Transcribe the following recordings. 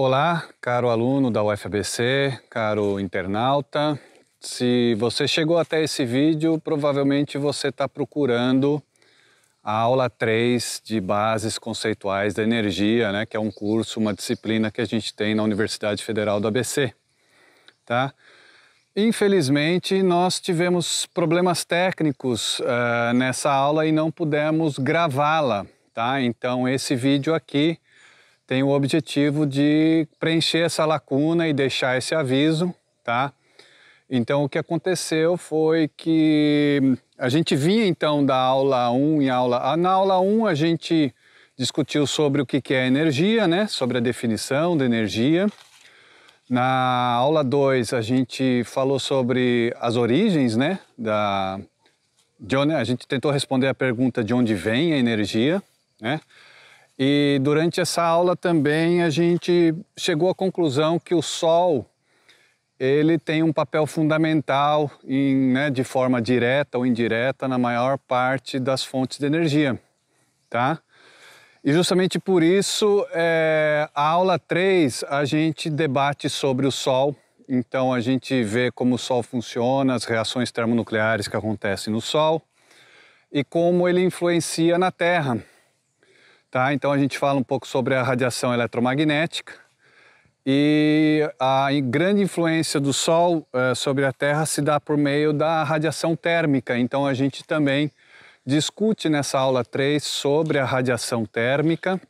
Olá, caro aluno da UFABC, caro internauta. Se você chegou até esse vídeo, provavelmente você está procurando a aula 3 de Bases Conceituais da Energia, né, que é um curso, uma disciplina que a gente tem na Universidade Federal do ABC. Tá? Infelizmente, nós tivemos problemas técnicos uh, nessa aula e não pudemos gravá-la. Tá? Então, esse vídeo aqui tem o objetivo de preencher essa lacuna e deixar esse aviso, tá? Então o que aconteceu foi que a gente vinha então da aula 1 e aula ah, na aula 1 a gente discutiu sobre o que é energia, né? Sobre a definição de energia. Na aula 2 a gente falou sobre as origens, né? Da de onde, a gente tentou responder a pergunta de onde vem a energia, né? E durante essa aula também a gente chegou à conclusão que o Sol ele tem um papel fundamental em, né, de forma direta ou indireta na maior parte das fontes de energia, tá? E justamente por isso, é, a aula 3, a gente debate sobre o Sol. Então, a gente vê como o Sol funciona, as reações termonucleares que acontecem no Sol e como ele influencia na Terra. Tá? Então a gente fala um pouco sobre a radiação eletromagnética e a grande influência do Sol é, sobre a Terra se dá por meio da radiação térmica. Então a gente também discute nessa aula 3 sobre a radiação térmica,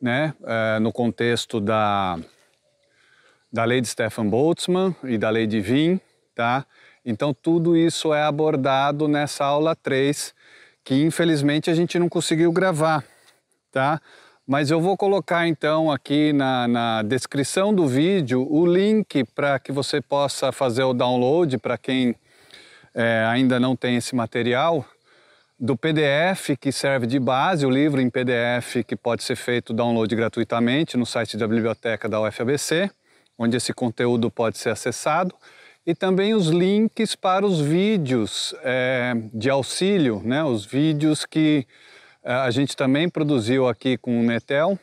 né? É, no contexto da, da lei de Stefan Boltzmann e da lei de Wien. Tá? Então tudo isso é abordado nessa aula 3, que infelizmente a gente não conseguiu gravar tá? Mas eu vou colocar então aqui na, na descrição do vídeo o link para que você possa fazer o download para quem é, ainda não tem esse material do PDF que serve de base, o livro em PDF que pode ser feito download gratuitamente no site da biblioteca da UFABC, onde esse conteúdo pode ser acessado, e também os links para os vídeos é, de auxílio, né, os vídeos que é, a gente também produziu aqui com o Netel,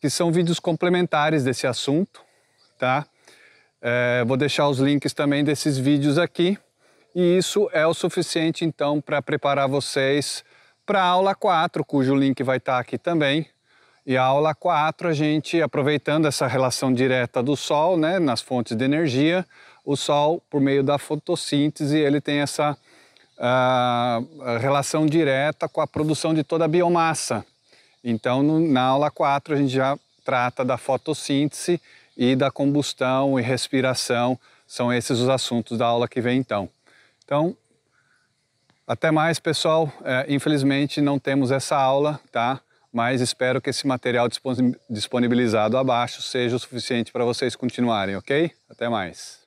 que são vídeos complementares desse assunto, tá? É, vou deixar os links também desses vídeos aqui. E isso é o suficiente, então, para preparar vocês para a aula 4, cujo link vai estar tá aqui também. E a aula 4, a gente, aproveitando essa relação direta do Sol, né, nas fontes de energia, o Sol, por meio da fotossíntese, ele tem essa a relação direta com a produção de toda a biomassa. Então, no, na aula 4, a gente já trata da fotossíntese e da combustão e respiração. São esses os assuntos da aula que vem, então. Então, até mais, pessoal. É, infelizmente, não temos essa aula, tá? Mas espero que esse material disponibilizado abaixo seja o suficiente para vocês continuarem, ok? Até mais.